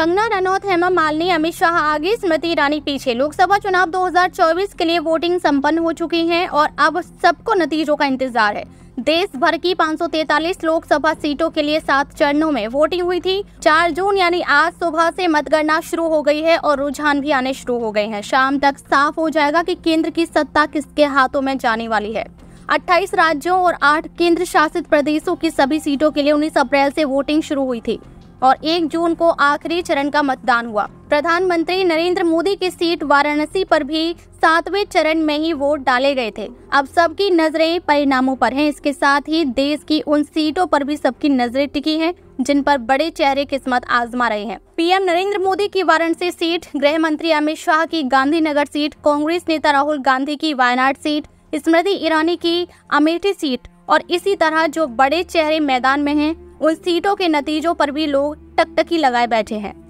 कंगना रनौत हेमा मालिनी अमित शाह आगे स्मृति ईरानी पीछे लोकसभा चुनाव 2024 के लिए वोटिंग संपन्न हो चुकी है और अब सबको नतीजों का इंतजार है देश भर की 543 लोकसभा सीटों के लिए सात चरणों में वोटिंग हुई थी 4 जून यानी आज सुबह से मतगणना शुरू हो गई है और रुझान भी आने शुरू हो गए हैं शाम तक साफ हो जाएगा कि केंद्र की सत्ता किसके हाथों में जाने वाली है 28 राज्यों और 8 केंद्र शासित प्रदेशों की सभी सीटों के लिए 19 अप्रैल से वोटिंग शुरू हुई थी और 1 जून को आखिरी चरण का मतदान हुआ प्रधानमंत्री नरेंद्र मोदी की सीट वाराणसी पर भी सातवें चरण में ही वोट डाले गए थे अब सबकी नजरें परिणामों पर हैं इसके साथ ही देश की उन सीटों पर भी सबकी नजरें टिकी हैं जिन पर बड़े चेहरे किस्मत आजमा रहे हैं पीएम नरेंद्र मोदी की वाराणसी सीट गृह मंत्री अमित शाह की गांधीनगर सीट कांग्रेस नेता राहुल गांधी की वायनाड सीट स्मृति ईरानी की अमेठी सीट और इसी तरह जो बड़े चेहरे मैदान में हैं उन सीटों के नतीजों पर भी लोग टकटकी लगाए बैठे हैं